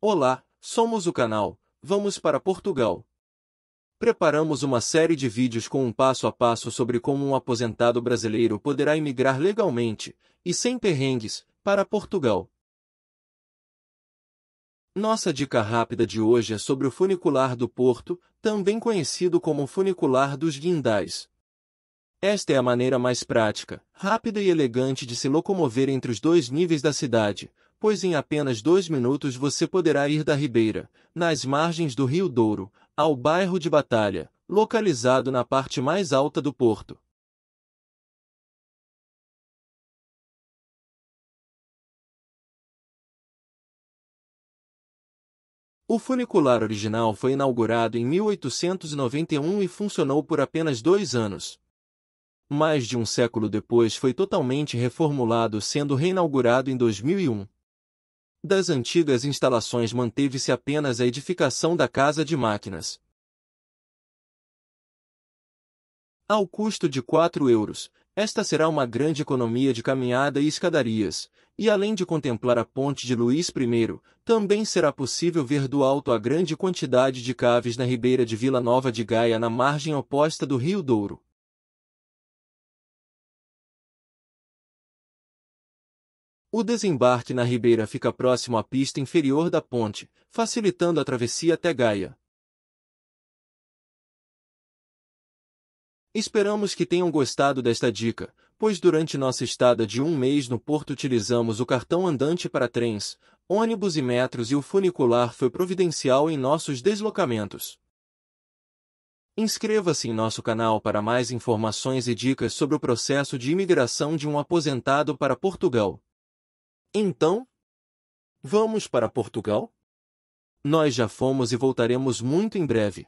Olá, somos o canal Vamos para Portugal. Preparamos uma série de vídeos com um passo a passo sobre como um aposentado brasileiro poderá emigrar legalmente e sem perrengues para Portugal. Nossa dica rápida de hoje é sobre o funicular do Porto, também conhecido como funicular dos Guindais. Esta é a maneira mais prática, rápida e elegante de se locomover entre os dois níveis da cidade, pois em apenas dois minutos você poderá ir da Ribeira, nas margens do Rio Douro, ao bairro de Batalha, localizado na parte mais alta do porto. O funicular original foi inaugurado em 1891 e funcionou por apenas dois anos, mais de um século depois foi totalmente reformulado sendo reinaugurado em 2001. Das antigas instalações manteve-se apenas a edificação da Casa de Máquinas. Ao custo de 4 euros, esta será uma grande economia de caminhada e escadarias, e além de contemplar a ponte de Luís I, também será possível ver do alto a grande quantidade de caves na ribeira de Vila Nova de Gaia na margem oposta do Rio Douro. O desembarque na Ribeira fica próximo à pista inferior da ponte, facilitando a travessia até Gaia. Esperamos que tenham gostado desta dica, pois durante nossa estada de um mês no porto utilizamos o cartão andante para trens, ônibus e metros e o funicular foi providencial em nossos deslocamentos. Inscreva-se em nosso canal para mais informações e dicas sobre o processo de imigração de um aposentado para Portugal. Então, vamos para Portugal? Nós já fomos e voltaremos muito em breve.